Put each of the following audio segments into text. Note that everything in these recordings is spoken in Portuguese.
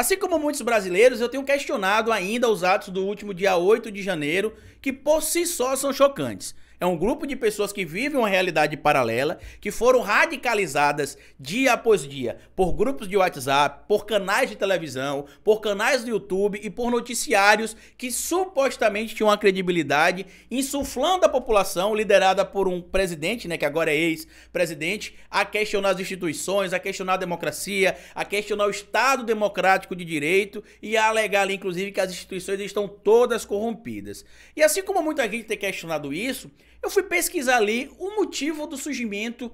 Assim como muitos brasileiros, eu tenho questionado ainda os atos do último dia 8 de janeiro, que por si só são chocantes. É um grupo de pessoas que vivem uma realidade paralela, que foram radicalizadas dia após dia por grupos de WhatsApp, por canais de televisão, por canais do YouTube e por noticiários que supostamente tinham uma credibilidade, insuflando a população, liderada por um presidente, né, que agora é ex-presidente, a questionar as instituições, a questionar a democracia, a questionar o Estado democrático de direito e a alegar inclusive, que as instituições estão todas corrompidas. E assim como muita gente tem questionado isso, eu fui pesquisar ali o motivo do surgimento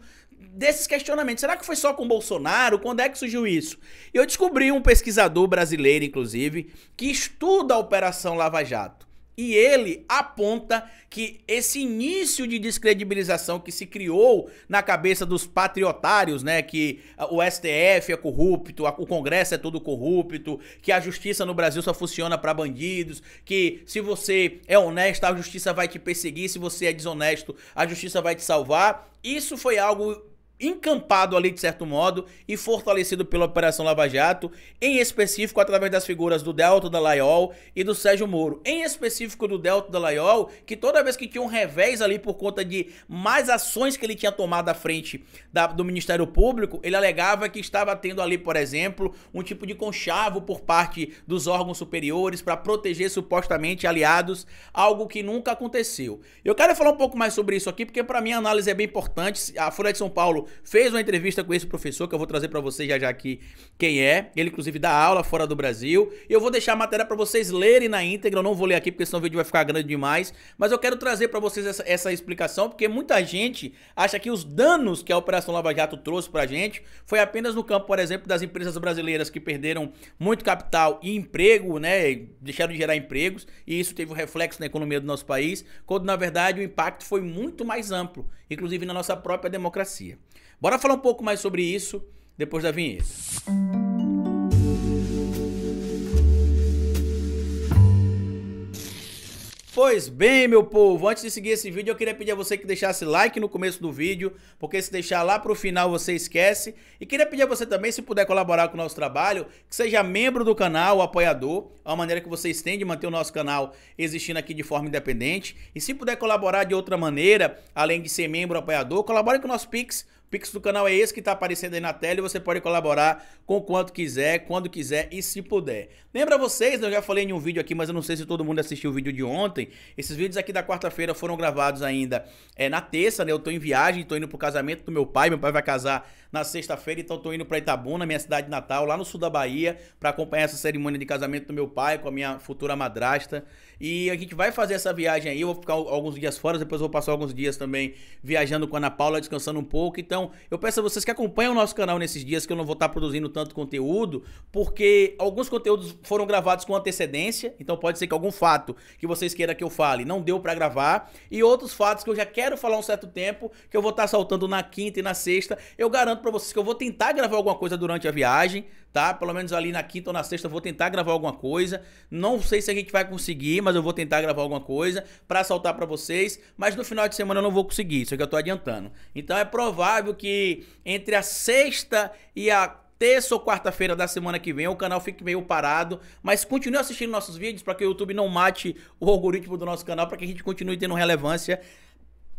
desses questionamentos. Será que foi só com Bolsonaro? Quando é que surgiu isso? Eu descobri um pesquisador brasileiro, inclusive, que estuda a Operação Lava Jato. E ele aponta que esse início de descredibilização que se criou na cabeça dos patriotários, né, que ah, o STF é corrupto, o Congresso é todo corrupto, que a justiça no Brasil só funciona para bandidos, que se você é honesto, a justiça vai te perseguir, se você é desonesto, a justiça vai te salvar. Isso foi algo encampado ali de certo modo e fortalecido pela Operação Lava Jato, em específico através das figuras do Delta da Laiol e do Sérgio Moro, em específico do Delta da Laiol, que toda vez que tinha um revés ali por conta de mais ações que ele tinha tomado à frente da, do Ministério Público, ele alegava que estava tendo ali, por exemplo, um tipo de conchavo por parte dos órgãos superiores para proteger supostamente aliados, algo que nunca aconteceu. Eu quero falar um pouco mais sobre isso aqui porque para mim a análise é bem importante. A Folha de São Paulo fez uma entrevista com esse professor, que eu vou trazer para vocês já já aqui quem é. Ele, inclusive, dá aula fora do Brasil. Eu vou deixar a matéria para vocês lerem na íntegra. Eu não vou ler aqui, porque senão o vídeo vai ficar grande demais. Mas eu quero trazer para vocês essa, essa, explicação, porque muita gente acha que os danos que a Operação Lava Jato trouxe para gente foi apenas no campo, por exemplo, das empresas brasileiras que perderam muito capital e emprego, né? Deixaram de gerar empregos. E isso teve um reflexo na economia do nosso país, quando, na verdade, o impacto foi muito mais amplo inclusive na nossa própria democracia. Bora falar um pouco mais sobre isso depois da vinheta. Pois bem, meu povo, antes de seguir esse vídeo, eu queria pedir a você que deixasse like no começo do vídeo, porque se deixar lá pro final você esquece. E queria pedir a você também, se puder colaborar com o nosso trabalho, que seja membro do canal, apoiador, é uma maneira que vocês têm de manter o nosso canal existindo aqui de forma independente. E se puder colaborar de outra maneira, além de ser membro apoiador, colabore com o nosso Pix Pix do canal é esse que está aparecendo aí na tela e você pode colaborar com quanto quiser, quando quiser e se puder. Lembra vocês, né, eu já falei em um vídeo aqui, mas eu não sei se todo mundo assistiu o vídeo de ontem. Esses vídeos aqui da quarta-feira foram gravados ainda é, na terça, né? Eu tô em viagem, tô indo pro casamento do meu pai, meu pai vai casar na sexta-feira, então tô indo para Itabuna, minha cidade natal, lá no sul da Bahia, para acompanhar essa cerimônia de casamento do meu pai com a minha futura madrasta. E a gente vai fazer essa viagem aí. Eu vou ficar alguns dias fora, depois vou passar alguns dias também viajando com a Ana Paula, descansando um pouco. Então, eu peço a vocês que acompanhem o nosso canal nesses dias, que eu não vou estar produzindo tanto conteúdo, porque alguns conteúdos foram gravados com antecedência. Então, pode ser que algum fato que vocês queiram que eu fale não deu para gravar. E outros fatos que eu já quero falar um certo tempo, que eu vou estar saltando na quinta e na sexta. Eu garanto para vocês que eu vou tentar gravar alguma coisa durante a viagem, tá? Pelo menos ali na quinta ou na sexta eu vou tentar gravar alguma coisa. Não sei se é a gente vai conseguir, mas eu vou tentar gravar alguma coisa para soltar para vocês, mas no final de semana eu não vou conseguir, isso é que eu tô adiantando. Então é provável que entre a sexta e a terça ou quarta-feira da semana que vem o canal fique meio parado, mas continue assistindo nossos vídeos para que o YouTube não mate o algoritmo do nosso canal, para que a gente continue tendo relevância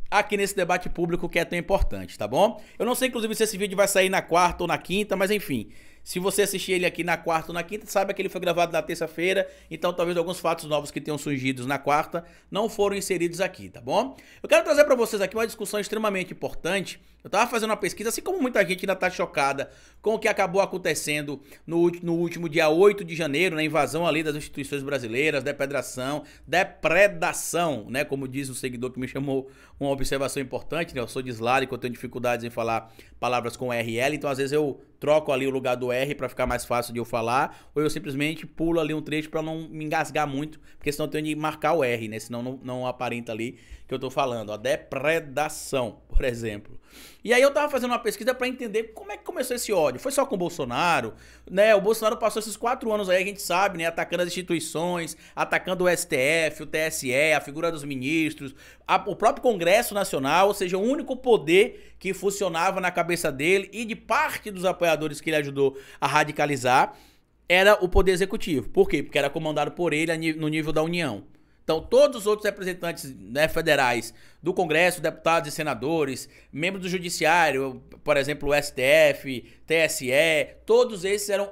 aqui nesse debate público que é tão importante, tá bom? Eu não sei inclusive se esse vídeo vai sair na quarta ou na quinta, mas enfim, se você assistir ele aqui na quarta ou na quinta, saiba que ele foi gravado na terça-feira, então talvez alguns fatos novos que tenham surgido na quarta não foram inseridos aqui, tá bom? Eu quero trazer para vocês aqui uma discussão extremamente importante. Eu estava fazendo uma pesquisa, assim como muita gente ainda está chocada com o que acabou acontecendo no, no último dia 8 de janeiro, na né? invasão ali das instituições brasileiras, depredação, depredação, né? Como diz o seguidor que me chamou uma observação importante, né? Eu sou de que eu tenho dificuldades em falar palavras com RL, então às vezes eu troco ali o lugar do R para ficar mais fácil de eu falar, ou eu simplesmente pulo ali um trecho para não me engasgar muito, porque senão eu tenho de marcar o R, né? Senão não, não aparenta ali que eu tô falando. A depredação por exemplo. E aí eu tava fazendo uma pesquisa para entender como é que começou esse ódio. Foi só com o Bolsonaro, né? O Bolsonaro passou esses quatro anos aí, a gente sabe, né? Atacando as instituições, atacando o STF, o TSE, a figura dos ministros, a, o próprio Congresso Nacional, ou seja, o único poder que funcionava na cabeça dele e de parte dos apoiadores que ele ajudou a radicalizar era o poder executivo. Por quê? Porque era comandado por ele no nível da União. Então, todos os outros representantes né, federais do Congresso, deputados e senadores, membros do Judiciário, por exemplo, o STF, TSE, todos esses eram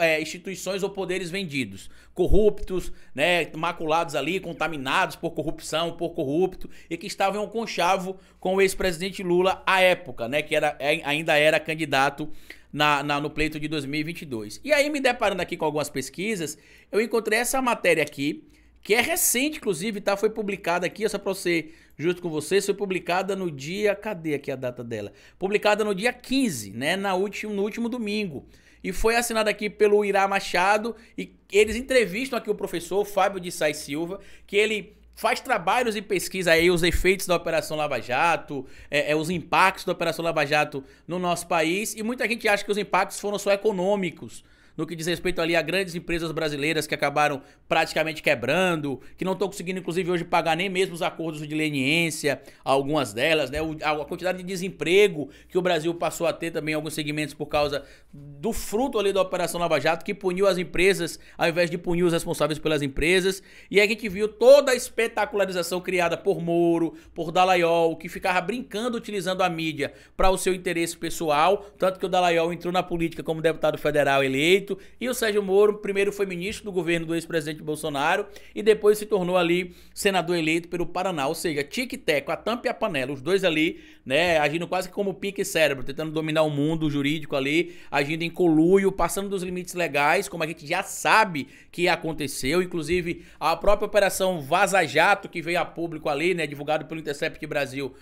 é, instituições ou poderes vendidos, corruptos, né, maculados ali, contaminados por corrupção, por corrupto, e que estavam em um conchavo com o ex-presidente Lula à época, né, que era, é, ainda era candidato na, na, no pleito de 2022. E aí, me deparando aqui com algumas pesquisas, eu encontrei essa matéria aqui, que é recente, inclusive, tá? Foi publicada aqui, só pra você, justo com você, foi publicada no dia. Cadê aqui a data dela? Publicada no dia 15, né? Na último, no último domingo. E foi assinada aqui pelo Irá Machado. E eles entrevistam aqui o professor Fábio de Sai Silva, que ele faz trabalhos e pesquisa aí os efeitos da Operação Lava Jato, é, é, os impactos da Operação Lava Jato no nosso país, e muita gente acha que os impactos foram só econômicos, no que diz respeito ali a grandes empresas brasileiras que acabaram praticamente quebrando, que não estão conseguindo, inclusive, hoje pagar nem mesmo os acordos de leniência, algumas delas, né? A quantidade de desemprego que o Brasil passou a ter também em alguns segmentos por causa do fruto ali da Operação Lava Jato, que puniu as empresas ao invés de punir os responsáveis pelas empresas. E aí a gente viu toda a espetacularização criada por Moro, por Dallaiol, que ficava brincando utilizando a mídia para o seu interesse pessoal, tanto que o Dallaiol entrou na política como deputado federal eleito, e o Sérgio Moro primeiro foi ministro do governo do ex-presidente Bolsonaro e depois se tornou ali senador eleito pelo Paraná, ou seja, tic-teco, a tampa e a panela, os dois ali, né, agindo quase como pique cérebro, tentando dominar o mundo jurídico ali, agindo em coluio, passando dos limites legais, como a gente já sabe que aconteceu, inclusive a própria operação Vaza Jato que veio a público ali, né, divulgado pelo Intercept Brasil,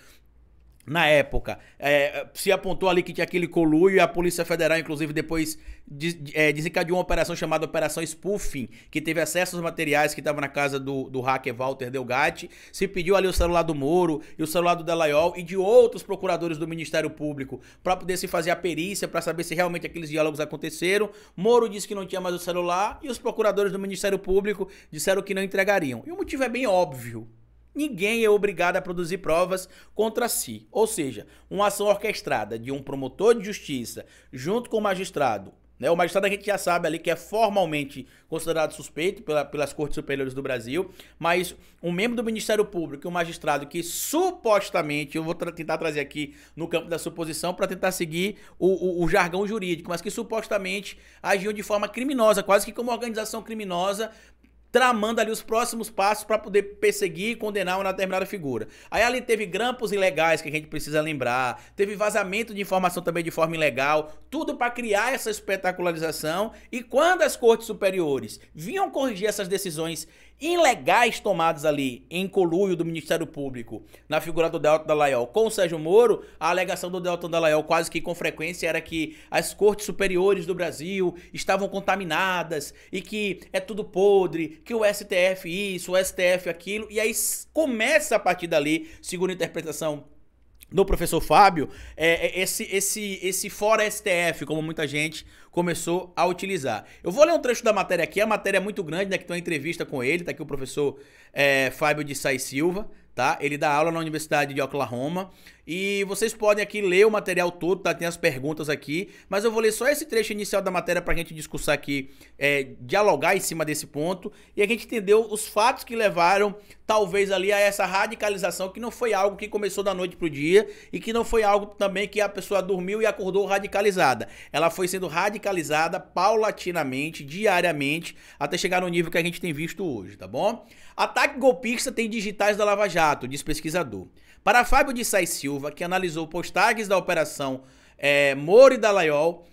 na época, é, se apontou ali que tinha aquele coluio e a Polícia Federal, inclusive, depois de, de, é, desencadeou uma operação chamada Operação Spoofing, que teve acesso aos materiais que estavam na casa do, do hacker Walter Delgatti. Se pediu ali o celular do Moro e o celular do Delayol e de outros procuradores do Ministério Público para poder se fazer a perícia, para saber se realmente aqueles diálogos aconteceram. Moro disse que não tinha mais o celular e os procuradores do Ministério Público disseram que não entregariam. E o motivo é bem óbvio. Ninguém é obrigado a produzir provas contra si. Ou seja, uma ação orquestrada de um promotor de justiça junto com o magistrado. Né? O magistrado a gente já sabe ali que é formalmente considerado suspeito pela, pelas Cortes Superiores do Brasil, mas um membro do Ministério Público e um magistrado que supostamente, eu vou tra tentar trazer aqui no campo da suposição para tentar seguir o, o, o jargão jurídico, mas que supostamente agiu de forma criminosa, quase que como organização criminosa, tramando ali os próximos passos para poder perseguir e condenar uma determinada figura. Aí ali teve grampos ilegais que a gente precisa lembrar, teve vazamento de informação também de forma ilegal, tudo para criar essa espetacularização. E quando as cortes superiores vinham corrigir essas decisões ilegais tomados ali em coluio do Ministério Público, na figura do Delton Dallagnol com o Sérgio Moro, a alegação do Delton Dallagnol quase que com frequência era que as cortes superiores do Brasil estavam contaminadas e que é tudo podre, que o STF isso, o STF aquilo, e aí começa a partir dali, segundo a interpretação do professor Fábio, é, é, esse, esse, esse fora STF, como muita gente começou a utilizar. Eu vou ler um trecho da matéria aqui, a matéria é muito grande, né? Que tem uma entrevista com ele, tá aqui o professor é, Fábio de Sai Silva, tá? Ele dá aula na Universidade de Oklahoma e vocês podem aqui ler o material todo, tá? Tem as perguntas aqui, mas eu vou ler só esse trecho inicial da matéria pra gente discursar aqui, é, dialogar em cima desse ponto e a gente entender os fatos que levaram, talvez, ali a essa radicalização, que não foi algo que começou da noite pro dia e que não foi algo também que a pessoa dormiu e acordou radicalizada. Ela foi sendo radicalizada paulatinamente, diariamente, até chegar no nível que a gente tem visto hoje, tá bom? Ataque golpista tem digitais da Lava Jato, diz pesquisador. Para Fábio de e Silva, que analisou postagens da operação é, Moro e Dallaiol,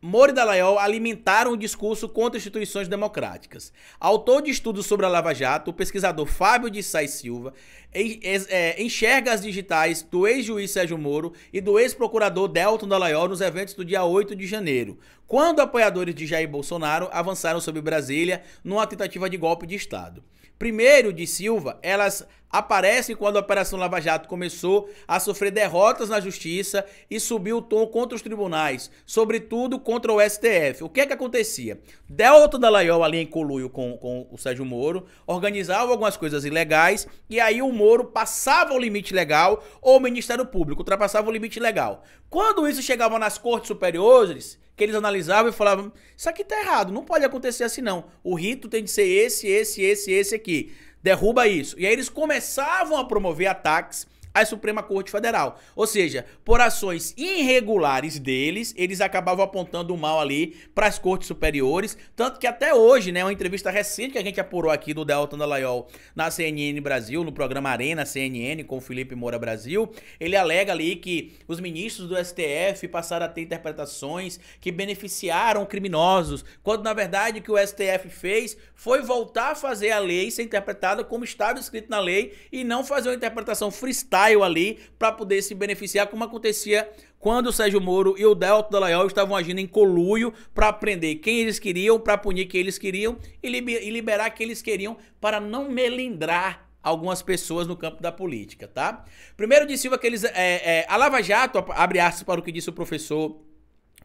Moro e Dallaiol alimentaram o discurso contra instituições democráticas. Autor de estudos sobre a Lava Jato, o pesquisador Fábio de e Silva é, enxerga as digitais do ex-juiz Sérgio Moro e do ex-procurador Delton Dallaiol nos eventos do dia 8 de janeiro, quando apoiadores de Jair Bolsonaro avançaram sobre Brasília numa tentativa de golpe de Estado. Primeiro, de Silva, elas aparecem quando a Operação Lava Jato começou a sofrer derrotas na justiça e subiu o tom contra os tribunais, sobretudo contra o STF. O que é que acontecia? Delta Dallaiol, ali em coluio com, com o Sérgio Moro, organizava algumas coisas ilegais e aí o Moro passava o limite legal ou o Ministério Público ultrapassava o limite legal. Quando isso chegava nas cortes superiores, que eles analisavam e falavam: Isso aqui tá errado, não pode acontecer assim não. O rito tem de ser esse, esse, esse, esse aqui derruba isso. E aí eles começavam a promover ataques à Suprema Corte Federal. Ou seja, por ações irregulares deles, eles acabavam apontando o mal ali para as cortes superiores, tanto que até hoje, né, uma entrevista recente que a gente apurou aqui do Deltan Dallaiol na CNN Brasil, no programa Arena CNN com o Felipe Moura Brasil, ele alega ali que os ministros do STF passaram a ter interpretações que beneficiaram criminosos, quando na verdade o que o STF fez foi voltar a fazer a lei ser interpretada como estava escrito na lei e não fazer uma interpretação freestyle raio ali para poder se beneficiar, como acontecia quando o Sérgio Moro e o Delto Dallagnol estavam agindo em coluio para prender quem eles queriam, para punir quem eles queriam e, liberar quem eles queriam para não melindrar algumas pessoas no campo da política, tá? Primeiro de Silva que eles... É, é, a Lava Jato, abre aspas para o que disse o professor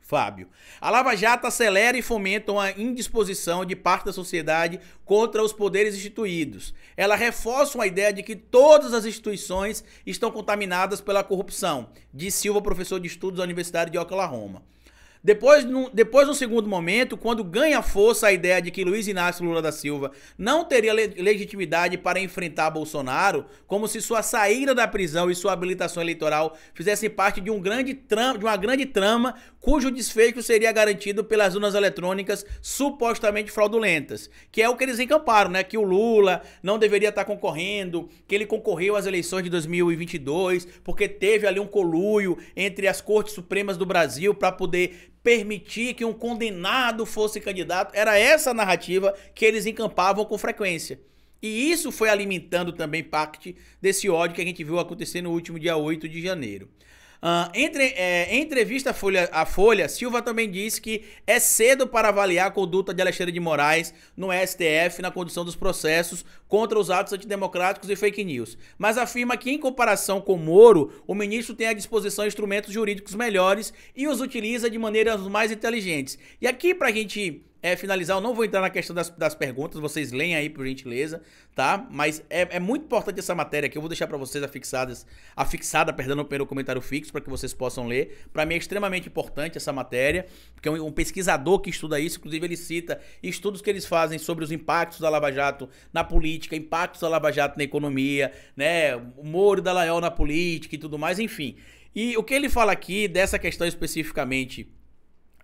Fábio. A Lava Jato acelera e fomenta uma indisposição de parte da sociedade contra os poderes instituídos. Ela reforça a ideia de que todas as instituições estão contaminadas pela corrupção, diz Silva, professor de estudos da Universidade de Oklahoma. Depois, num, depois, num segundo momento, quando ganha força a ideia de que Luiz Inácio Lula da Silva não teria le legitimidade para enfrentar Bolsonaro, como se sua saída da prisão e sua habilitação eleitoral fizessem parte de, um grande de uma grande trama cujo desfecho seria garantido pelas urnas eletrônicas supostamente fraudulentas, que é o que eles encamparam, né? Que o Lula não deveria estar concorrendo, que ele concorreu às eleições de 2022 porque teve ali um coluio entre as Cortes Supremas do Brasil para poder permitir que um condenado fosse candidato. Era essa narrativa que eles encampavam com frequência. E isso foi alimentando também parte desse ódio que a gente viu acontecer no último dia 8 de janeiro. Uh, entre, é, em entrevista à Folha, à Folha, Silva também disse que é cedo para avaliar a conduta de Alexandre de Moraes no STF na condução dos processos contra os atos antidemocráticos e fake news, mas afirma que, em comparação com Moro, o ministro tem à disposição instrumentos jurídicos melhores e os utiliza de maneiras mais inteligentes. E aqui, para a gente é, finalizar, eu não vou entrar na questão das, das perguntas, vocês leem aí por gentileza, tá? Mas é, é muito importante essa matéria que eu vou deixar para vocês afixadas, afixada, perdão, no primeiro comentário fixo, para que vocês possam ler. Para mim é extremamente importante essa matéria, porque é um, um pesquisador que estuda isso, inclusive ele cita estudos que eles fazem sobre os impactos da Lava Jato na política, impactos da Lava Jato na economia, né? O Moro da Laiol na política e tudo mais, enfim. E o que ele fala aqui dessa questão especificamente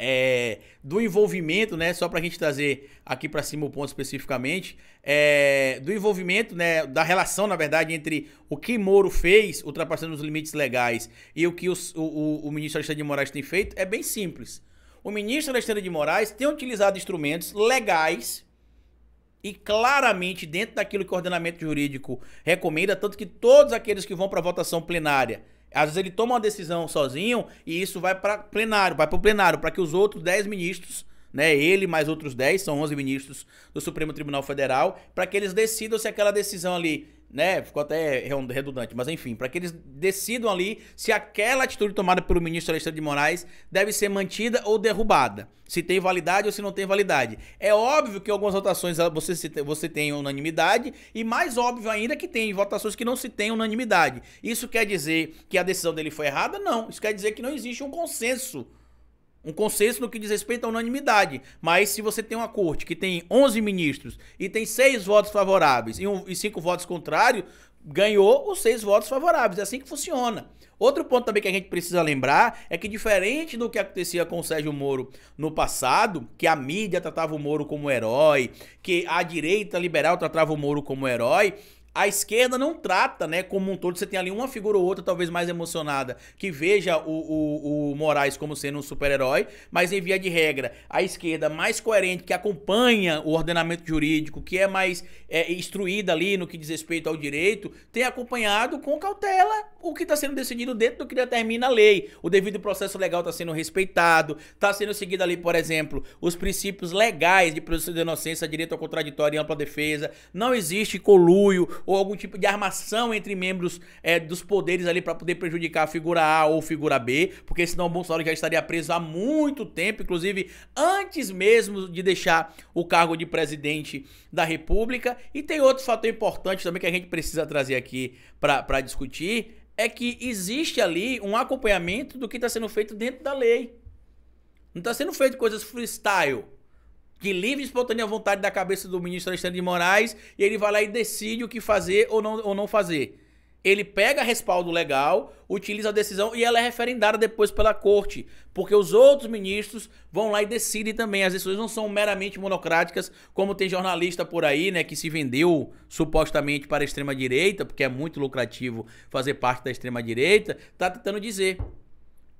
é, do envolvimento, né? Só para a gente trazer aqui para cima o ponto especificamente, é, do envolvimento, né? Da relação, na verdade, entre o que Moro fez, ultrapassando os limites legais, e o que os, o, o, o ministro Alexandre de Moraes tem feito, é bem simples. O ministro Alexandre de Moraes tem utilizado instrumentos legais e claramente dentro daquilo que o ordenamento jurídico recomenda, tanto que todos aqueles que vão para a votação plenária às vezes ele toma uma decisão sozinho e isso vai para plenário, vai para o plenário, para que os outros 10 ministros, né, ele mais outros 10, são 11 ministros do Supremo Tribunal Federal, para que eles decidam se aquela decisão ali né? Ficou até redundante, mas enfim, para que eles decidam ali se aquela atitude tomada pelo ministro Alexandre de Moraes deve ser mantida ou derrubada, se tem validade ou se não tem validade. É óbvio que algumas votações ah, você, você tem unanimidade, e mais óbvio ainda que tem votações que não se tem unanimidade. Isso quer dizer que a decisão dele foi errada? Não. Isso quer dizer que não existe um consenso um consenso no que diz respeito à unanimidade. Mas se você tem uma corte que tem 11 ministros e tem seis votos favoráveis e, um, e cinco votos contrários, ganhou os seis votos favoráveis. É assim que funciona. Outro ponto também que a gente precisa lembrar é que, diferente do que acontecia com o Sérgio Moro no passado, que a mídia tratava o Moro como herói, que a direita liberal tratava o Moro como herói, a esquerda não trata, né, como um todo. Você tem ali uma figura ou outra, talvez mais emocionada, que veja o, o, o Moraes como sendo um super-herói, mas em via de regra, a esquerda mais coerente, que acompanha o ordenamento jurídico, que é mais é, instruída ali no que diz respeito ao direito, tem acompanhado com cautela o que está sendo decidido dentro do que determina a lei. O devido processo legal está sendo respeitado, está sendo seguido ali, por exemplo, os princípios legais de presunção de inocência, direito ao contraditório e ampla defesa, não existe coluio ou algum tipo de armação entre membros é, dos poderes ali para poder prejudicar a figura A ou figura B, porque senão o Bolsonaro já estaria preso há muito tempo, inclusive antes mesmo de deixar o cargo de presidente da República. E tem outro fator importante também que a gente precisa trazer aqui para discutir, é que existe ali um acompanhamento do que está sendo feito dentro da lei. Não está sendo feito coisas freestyle que livre e espontânea vontade da cabeça do ministro Alexandre de Moraes, e ele vai lá e decide o que fazer ou não, ou não fazer. Ele pega respaldo legal, utiliza a decisão e ela é referendada depois pela corte, porque os outros ministros vão lá e decidem também. As decisões não são meramente monocráticas, como tem jornalista por aí, né, que se vendeu supostamente para a extrema direita, porque é muito lucrativo fazer parte da extrema direita, tá tentando dizer.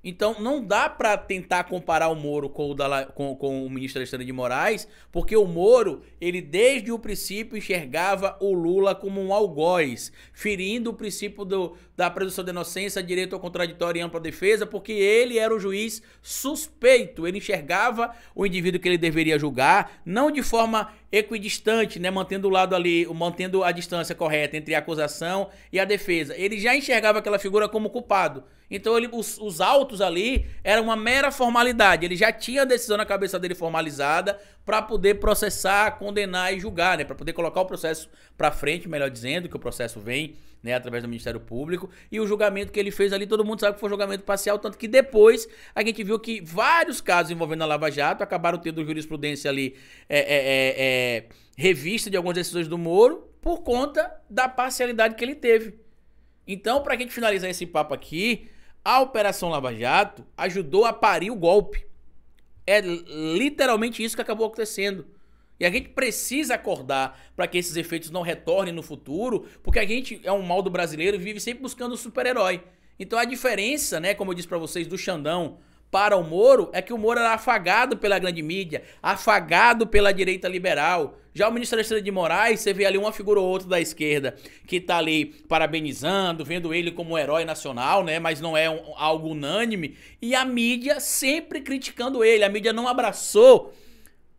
Então não dá para tentar comparar o Moro com o, com, com o ministro Alexandre de Moraes, porque o Moro, ele desde o princípio enxergava o Lula como um algoz, ferindo o princípio do, da presunção de inocência, direito ao contraditório e ampla defesa, porque ele era o juiz suspeito, ele enxergava o indivíduo que ele deveria julgar, não de forma equidistante, né, mantendo o lado ali, mantendo a distância correta entre a acusação e a defesa. Ele já enxergava aquela figura como culpado. Então ele, os, os autos ali eram uma mera formalidade. Ele já tinha a decisão na cabeça dele formalizada para poder processar, condenar e julgar, né? Para poder colocar o processo para frente, melhor dizendo, que o processo vem, né, através do Ministério Público. E o julgamento que ele fez ali, todo mundo sabe que foi um julgamento parcial, tanto que depois a gente viu que vários casos envolvendo a Lava Jato acabaram tendo jurisprudência ali é, é, é, é revista de algumas decisões do Moro por conta da parcialidade que ele teve. Então, para a gente finalizar esse papo aqui, a Operação Lava Jato ajudou a parir o golpe. É literalmente isso que acabou acontecendo. E a gente precisa acordar para que esses efeitos não retornem no futuro, porque a gente é um mal do brasileiro e vive sempre buscando o super-herói. Então a diferença, né, como eu disse para vocês, do Xandão para o Moro é que o Moro era afagado pela grande mídia, afagado pela direita liberal. Já o ministro Alexandre de Moraes, você vê ali uma figura ou outra da esquerda que tá ali parabenizando, vendo ele como um herói nacional, né? Mas não é um, algo unânime. E a mídia sempre criticando ele. A mídia não abraçou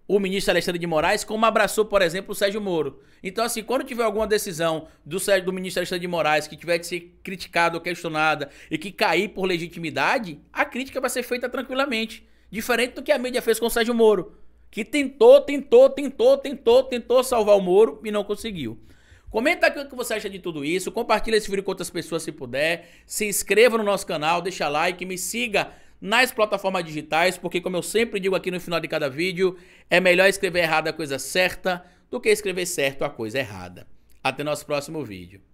o ministro Alexandre de Moraes, como abraçou, por exemplo, o Sérgio Moro. Então, assim, quando tiver alguma decisão do, Sérgio, do ministro Alexandre de Moraes que tiver de ser criticada ou questionada e que cair por legitimidade, a crítica vai ser feita tranquilamente. Diferente do que a mídia fez com o Sérgio Moro que tentou, tentou, tentou, tentou, tentou salvar o Moro e não conseguiu. Comenta aqui o que você acha de tudo isso, compartilha esse vídeo com outras pessoas se puder, se inscreva no nosso canal, deixa like, me siga nas plataformas digitais, porque como eu sempre digo aqui no final de cada vídeo, é melhor escrever errado a coisa certa do que escrever certo a coisa errada. Até nosso próximo vídeo.